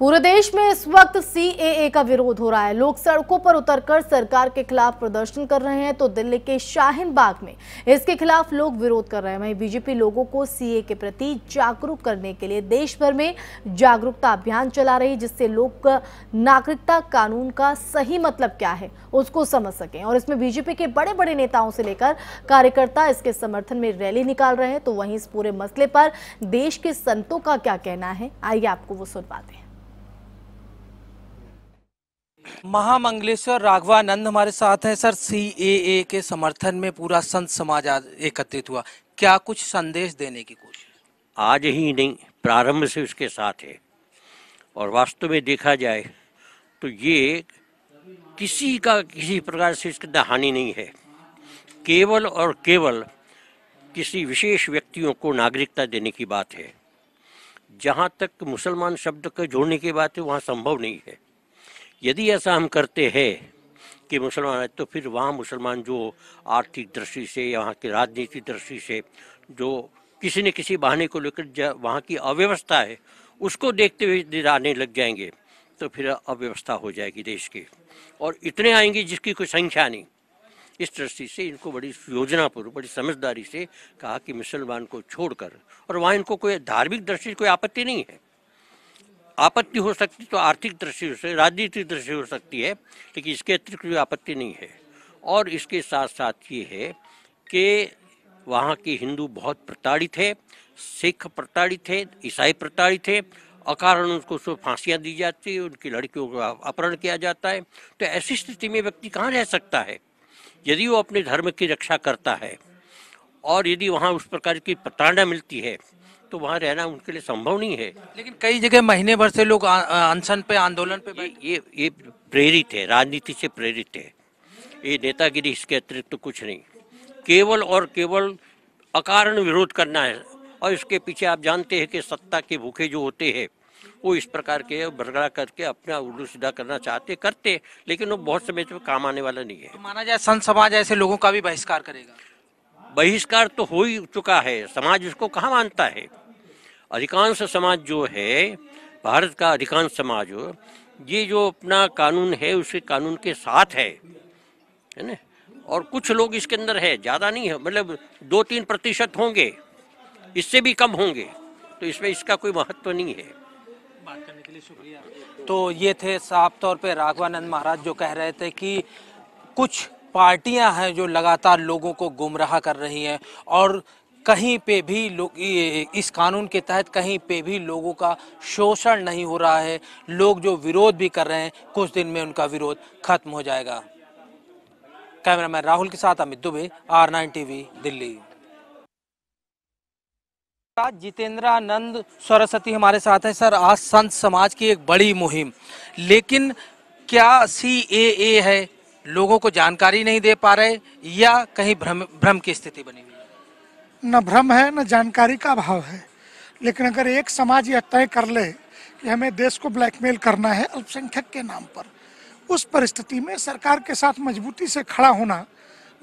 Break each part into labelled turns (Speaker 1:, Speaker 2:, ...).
Speaker 1: पूरे देश में इस वक्त सीएए का विरोध हो रहा है लोग सड़कों पर उतरकर सरकार के खिलाफ प्रदर्शन कर रहे हैं तो दिल्ली के शाहीन बाग में इसके खिलाफ लोग विरोध कर रहे हैं वहीं बीजेपी लोगों को सीए के प्रति जागरूक करने के लिए देश भर में जागरूकता अभियान चला रही जिससे लोग नागरिकता कानून का सही मतलब क्या है उसको समझ सकें और इसमें बीजेपी के बड़े बड़े नेताओं से लेकर कार्यकर्ता इसके समर्थन में रैली निकाल रहे हैं तो वहीं इस पूरे मसले पर देश के संतों का क्या कहना है आइए आपको वो सुनवाते हैं महामंगलेश्वर राघवानंद हमारे साथ हैं सर सी ए के समर्थन में पूरा संत समाज एकत्रित हुआ क्या कुछ संदेश देने की कोशिश
Speaker 2: आज ही नहीं प्रारंभ से उसके साथ है और वास्तव में देखा जाए तो ये किसी का किसी प्रकार से इसकी अंदर हानि नहीं है केवल और केवल किसी विशेष व्यक्तियों को नागरिकता देने की बात है जहाँ तक मुसलमान शब्द को जोड़ने की बात है वहाँ संभव नहीं है यदि ऐसा हम करते हैं कि मुसलमान तो फिर वहाँ मुसलमान जो आर्थिक दृष्टि से या वहाँ की राजनीतिक दृष्टि से जो किसी न किसी बहाने को लेकर वहाँ की अव्यवस्था है उसको देखते हुए आने लग जाएंगे तो फिर अव्यवस्था हो जाएगी देश की और इतने आएंगे जिसकी कोई संख्या नहीं इस दृष्टि से इनको बड़ी योजनापूर्वक बड़ी समझदारी से कहा कि मुसलमान को छोड़कर और वहाँ इनको कोई धार्मिक दृष्टि कोई आपत्ति नहीं है आपत्ति हो सकती तो आर्थिक दृष्टि से राजनीतिक दृष्टि हो सकती है लेकिन इसके अतिरिक्त कोई आपत्ति नहीं है और इसके साथ साथ ये है कि वहाँ के हिंदू बहुत प्रताड़ित है सिख प्रताड़ित है ईसाई प्रताड़ित है अकारण उनको सो फांसियाँ दी जाती है उनकी लड़कियों का अपहरण किया जाता है तो ऐसी स्थिति में व्यक्ति कहाँ रह सकता है यदि वो अपने धर्म की रक्षा करता है और यदि वहाँ उस प्रकार की प्रताड़ना मिलती है तो वहाँ रहना उनके लिए संभव नहीं है लेकिन कई जगह महीने भर से लोग अनशन पे आंदोलन पे ये ये, ये प्रेरित है राजनीति से प्रेरित है ये नेतागिरी इसके अतिरिक्त तो कुछ नहीं केवल और केवल अकारण विरोध करना है और इसके पीछे आप जानते हैं कि सत्ता के भूखे जो होते हैं वो इस प्रकार के बरगड़ा करके अपना उल्लू सीधा करना चाहते करते लेकिन वो बहुत समय से काम आने वाला नहीं है तो माना जाए संत समाज ऐसे लोगों का भी बहिष्कार करेगा बहिष्कार तो हो ही चुका है समाज उसको कहाँ मानता है अधिकांश समाज जो है भारत का अधिकांश समाज ये जो अपना कानून है उसके कानून के साथ है है ना और कुछ लोग इसके अंदर है ज़्यादा नहीं है मतलब दो तीन प्रतिशत होंगे इससे भी कम होंगे तो इसमें इसका कोई महत्व तो नहीं है
Speaker 1: बात करने के लिए शुक्रिया तो ये थे साफ तौर पे राघवानंद महाराज जो कह रहे थे कि कुछ पार्टियां हैं जो लगातार लोगों को गुमराह कर रही हैं और कहीं पे भी लोग इस कानून के तहत कहीं पे भी लोगों का शोषण नहीं हो रहा है लोग जो विरोध भी कर रहे हैं कुछ दिन में उनका विरोध खत्म हो जाएगा कैमरामैन राहुल के साथ Amit Dubey R nine TV Delhi Jitendranand Saraswati हमारे साथ है सर आज संत समाज की एक बड़ी मुहिम लेकिन क्या सी ए है लोगों को जानकारी नहीं दे पा रहे या कहीं भ्रम भ्रम की स्थिति बनी
Speaker 3: न भ्रम है न जानकारी का अभाव है लेकिन अगर एक समाज यह तय कर ले कि हमें देश को ब्लैकमेल करना है अल्पसंख्यक के नाम पर उस परिस्थिति में सरकार के साथ मजबूती से खड़ा होना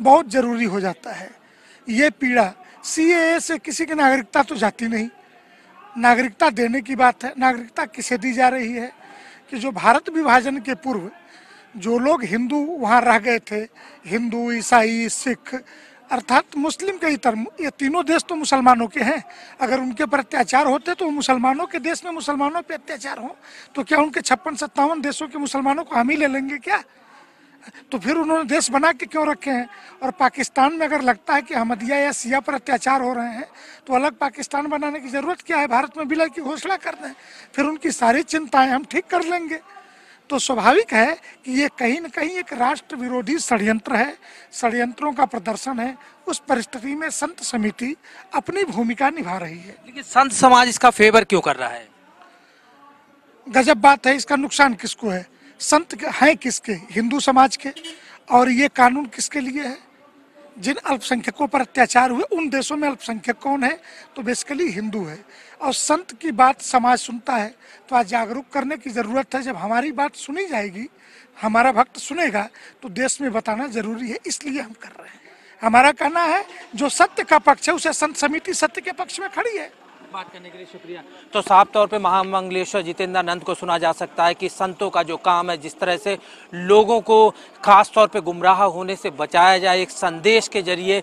Speaker 3: बहुत ज़रूरी हो जाता है ये पीड़ा सी से किसी की नागरिकता तो जाती नहीं नागरिकता देने की बात है नागरिकता किसे दी जा रही है कि जो भारत विभाजन के पूर्व जो लोग हिंदू वहाँ रह गए थे हिंदू ईसाई सिख अर्थात मुस्लिम के इतर ये तीनों देश तो मुसलमानों के हैं अगर उनके पर अत्याचार होते तो मुसलमानों के देश में मुसलमानों पर अत्याचार हो तो क्या उनके छप्पन सत्तावन देशों के मुसलमानों को हम ही ले लेंगे क्या तो फिर उन्होंने देश बना के क्यों रखे हैं और पाकिस्तान में अगर लगता है कि हमदिया या सिया पर अत्याचार हो रहे हैं तो अलग पाकिस्तान बनाने की ज़रूरत क्या है भारत में विलय की घोषणा कर दें फिर उनकी सारी चिंताएं हम ठीक कर लेंगे तो स्वाभाविक है कि ये कहीं ना कहीं एक राष्ट्र विरोधी षड्यंत्र है षड्यंत्रों का प्रदर्शन है उस परिस्थिति में संत समिति अपनी भूमिका निभा रही है
Speaker 1: लेकिन संत समाज इसका फेवर क्यों कर रहा है
Speaker 3: गजब बात है इसका नुकसान किसको है संत हैं किसके हिंदू समाज के और ये कानून किसके लिए है जिन अल्पसंख्यकों पर अत्याचार हुए उन देशों में अल्पसंख्यक कौन है तो बेसिकली हिंदू है और संत की बात समाज सुनता है तो आज जागरूक करने की ज़रूरत है जब हमारी बात सुनी जाएगी हमारा भक्त सुनेगा तो देश में बताना जरूरी है इसलिए हम कर रहे हैं हमारा कहना है जो सत्य का पक्ष है उसे संत समिति सत्य के पक्ष में खड़ी है बात करने के लिए शुक्रिया
Speaker 1: तो साफ तौर पे महामंगलेश्वर जितेंद्र नंद को सुना जा सकता है कि संतों का जो काम है जिस तरह से लोगों को खास तौर पे गुमराह होने से बचाया जाए एक संदेश के जरिए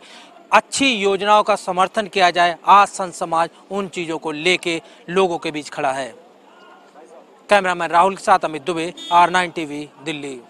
Speaker 1: अच्छी योजनाओं का समर्थन किया जाए आज संत समाज उन चीज़ों को लेके लोगों के बीच खड़ा है कैमरामैन राहुल के साथ Amit Dubey R nine T Delhi